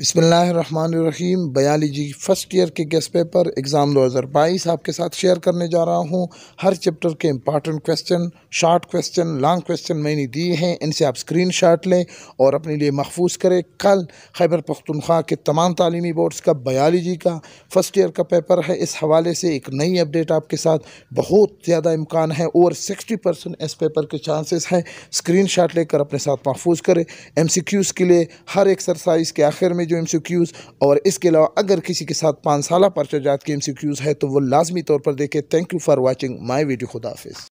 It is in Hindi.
बसमीम बयालजी फ़र्स्ट ईयर के गेस्ट पेपर एग्ज़ाम 2022 आपके साथ शेयर करने जा रहा हूँ हर चैप्टर के important question short question long question मैंने दिए हैं इनसे आप स्क्रीन शॉट लें और अपने लिए महफूज करें कल खैबर पख्तनख्वा के तमाम तलीमी बोर्ड्स का बयालजी का फ़र्स्ट ईयर का पेपर है इस हवाले से एक नई अपडेट आपके साथ बहुत ज़्यादा इम्कान है और सिक्सटी परसेंट इस पेपर के चांसेस हैं स्क्रीन शॉट लेकर अपने साथ महफूज करें एम सी क्यूज़ के लिए हर एक्सरसाइज के आखिर में जो एम सी क्यूज़ और इसके अलावा अगर किसी के साथ पाँच साल पर जात के एम सी क्यूज़ है तो वो लाजमी तौर पर देखें thank you for watching my video खुदाफिज़